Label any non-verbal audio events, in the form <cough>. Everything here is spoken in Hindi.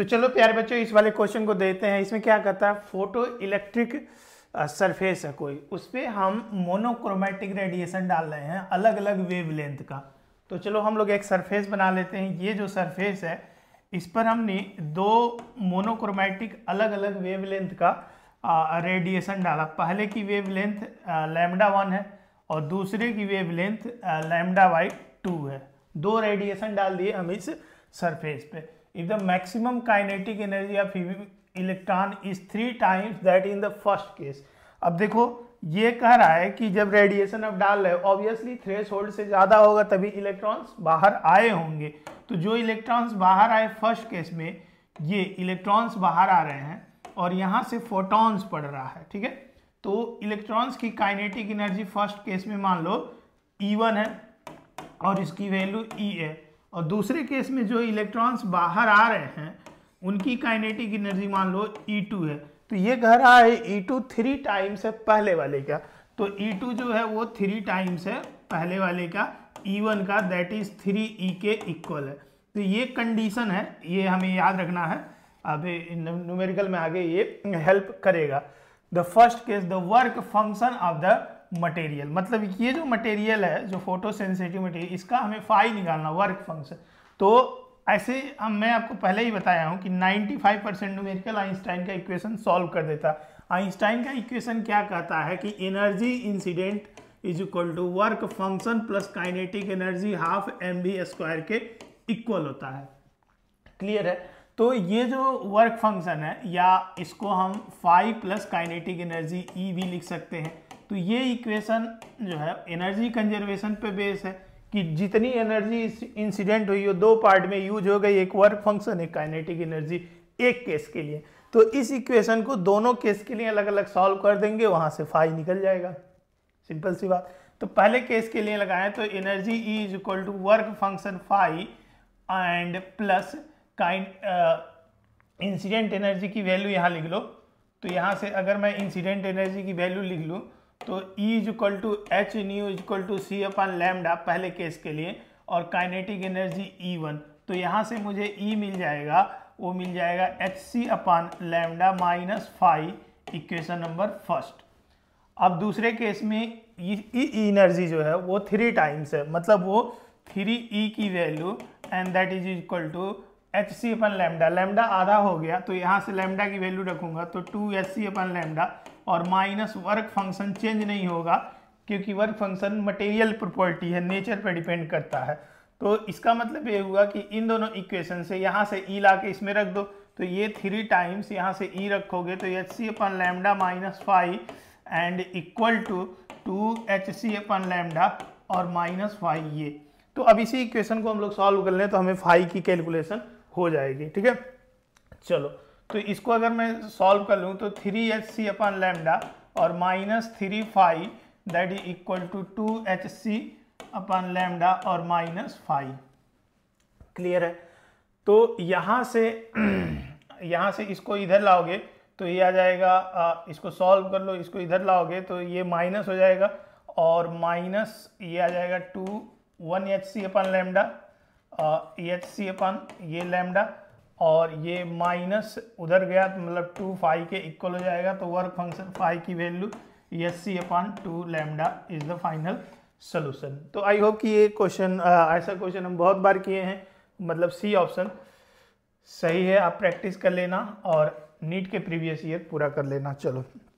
तो चलो प्यारे बच्चों इस वाले क्वेश्चन को देते हैं इसमें क्या कहता है फोटो इलेक्ट्रिक सरफेस है कोई उस पर हम मोनोक्रोमेटिक रेडिएशन डाल रहे हैं अलग अलग वेवलेंथ का तो चलो हम लोग एक सरफेस बना लेते हैं ये जो सरफेस है इस पर हमने दो मोनोक्रोमेटिक अलग अलग वेवलेंथ का रेडिएशन डाला पहले की वेवलेंथ लेमडा वन है और दूसरे की वेवलेंथ लेमडा वाई टू है दो रेडिएशन डाल दिए हम इस सरफेस पे if maximum kinetic energy energy of electron is three times that in the first case अब देखो ये कह रहा है कि जब रेडिएशन अब डाल रहे हो ऑब्वियसली थ्रेश होल्ड से ज़्यादा होगा तभी इलेक्ट्रॉन्स बाहर आए होंगे तो जो इलेक्ट्रॉन्स बाहर आए फर्स्ट केस में ये इलेक्ट्रॉन्स बाहर आ रहे हैं और यहाँ से फोटॉन्स पड़ रहा है ठीक है तो इलेक्ट्रॉन्स की काइनेटिक एनर्जी फर्स्ट केस में मान लो ई e वन है और इसकी वैल्यू ई e है और दूसरे केस में जो इलेक्ट्रॉन्स बाहर आ रहे हैं उनकी काइनेटिक एनर्जी मान लो ई e टू है तो ये कह रहा है E2 टू थ्री टाइम्स है पहले वाले का तो ई e टू जो है वो थ्री टाइम्स है पहले वाले का ई e वन का दैट इज थ्री ई के इक्वल है तो ये कंडीशन है ये हमें याद रखना है अब न्यूमेरिकल में आगे ये हेल्प करेगा the first case the work function of the material मतलब ये जो मटेरियल है जो फोटो सेंसिटिव मटेरियल इसका हमें फाई निकालना वर्क फंक्शन तो ऐसे हम मैं आपको पहले ही बताया हूँ कि 95 परसेंट न्यूमेरिकल आइंस्टाइन का इक्वेशन सॉल्व कर देता आइंस्टाइन का इक्वेशन क्या कहता है कि energy incident is equal to work function plus kinetic energy half m v square के इक्वल होता है क्लियर है तो ये जो वर्क फंक्शन है या इसको हम five plus kinetic energy E भी लिख सकते हैं तो ये इक्वेशन जो है एनर्जी कंजर्वेशन पे बेस है कि जितनी एनर्जी इंसिडेंट हुई हो दो पार्ट में यूज हो गई एक वर्क फंक्शन एक काइनेटिक एनर्जी एक केस के लिए तो इस इक्वेशन को दोनों केस के लिए अलग अलग सॉल्व कर देंगे वहाँ से फाइव निकल जाएगा सिंपल सी बात तो पहले केस के लिए लगाएं तो energy is equal to work function five and plus kind incident energy की वैल्यू यहाँ लिख लो तो यहाँ से अगर मैं इंसिडेंट एनर्जी की वैल्यू लिख लूँ तो E is equal to h nu is equal to c upon lambda पहले केस के लिए और काइनेटिक एनर्जी ई वन तो यहाँ से मुझे E मिल जाएगा वो मिल जाएगा h c upon lambda minus five equation number first अब दूसरे केस में E e, energy e, e जो है वो थ्री टाइम्स है मतलब वो थ्री ई की value and that is equal to h c upon lambda lambda आधा हो गया तो यहाँ से लैमडा की वैल्यू रखूंगा तो two h c upon lambda और माइनस वर्क फंक्शन चेंज नहीं होगा क्योंकि वर्क फंक्शन मटेरियल प्रॉपर्टी है नेचर पर डिपेंड करता है तो इसका मतलब ये हुआ कि इन दोनों इक्वेशन से यहाँ से ई e ला के इसमें रख दो तो ये थ्री टाइम्स यहाँ से ई e रखोगे तो h c upon lambda minus five and equal to two h c upon lambda और माइनस फाइव ये तो अब इसी इक्वेशन को हम लोग सॉल्व कर लें तो हमें फाइव की कैलकुलेशन हो जाएगी ठीक है चलो तो इसको अगर मैं सॉल्व कर लूँ तो three h c upon lambda और minus three five that is equal to two h c upon lambda और माइनस फाइव क्लियर है तो यहाँ से <clears throat> यहाँ से इसको इधर लाओगे तो ये आ जाएगा आ, इसको सॉल्व कर लो इसको इधर लाओगे तो ये माइनस हो जाएगा और माइनस ये आ जाएगा two one h c upon lambda h c upon ये लेमडा और ये माइनस उधर गया तो मतलब टू फाइव के इक्वल हो जाएगा तो वर्क फंक्शन फाइव की value yes c upon two lambda is the final solution तो आई होप कि ये क्वेश्चन ऐसा क्वेश्चन हम बहुत बार किए हैं मतलब सी ऑप्शन सही है आप प्रैक्टिस कर लेना और नीट के प्रीवियस ईयर पूरा कर लेना चलो